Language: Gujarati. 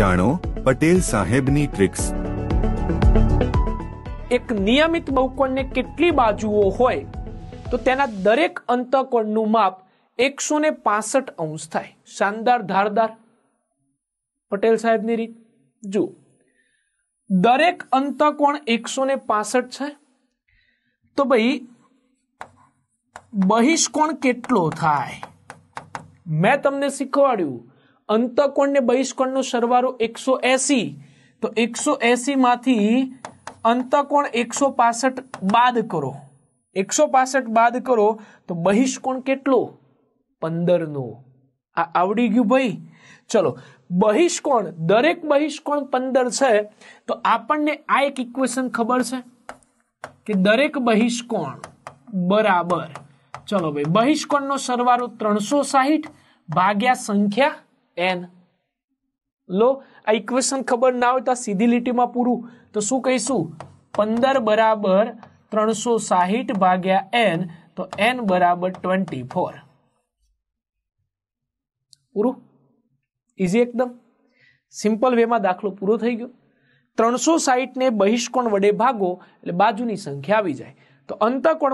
જાણો પટેલ સાહેબની ટ્રિક્સ એક નિયમિત બહુકોણને કેટલી બાજુઓ હોય તો તેના દરેક અંતકોણનું માપ એકસો ને પાસઠ અંશ થાય શાનદાર ધારદાર પટેલ સાહેબની રીત જુઓ દરેક અંતકોણ એકસો ને પાસઠ છે તો ભાઈ બહિષ્કોણ કેટલો થાય મેં તમને શીખવાડ્યું અંતકોણ ને બહિષ્કોણનો સરવાળો એકસો એસી તો એકસો એસી માંથી અંતકોણ એકસો પાસઠ બાદ કરો એકસો પાસઠ બાદ કરો તો બહિષ્કોણ કેટલો પંદરનો આ આવડી ગયું ભાઈ ચલો બહિષ્કોણ દરેક બહિષ્કોણ પંદર છે તો આપણને આ એક ઇક્વેશન ખબર છે કે દરેક બહિષ્કોણ બરાબર ચલો ભાઈ બહિષ્કોણનો સરવાળો ત્રણસો સાહીઠ ભાગ્યા સંખ્યા એન લો આ ઇક્વેશન ખબર ના હોય તો સીધી લીટીમાં પૂરું તો શું કહીશું પંદર બરાબર ત્રણસો સાહીઠ ભાગ્યા એન તો એન બરાબર ટ્વેન્ટી ફોર પૂરું ઇઝી એકદમ સિમ્પલ વેમાં દાખલો પૂરો થઈ ગયો ત્રણસો સાહીઠ ને બહિષ્કોણ વડે ભાગો એટલે બાજુની સંખ્યા આવી જાય તો અંતકોણ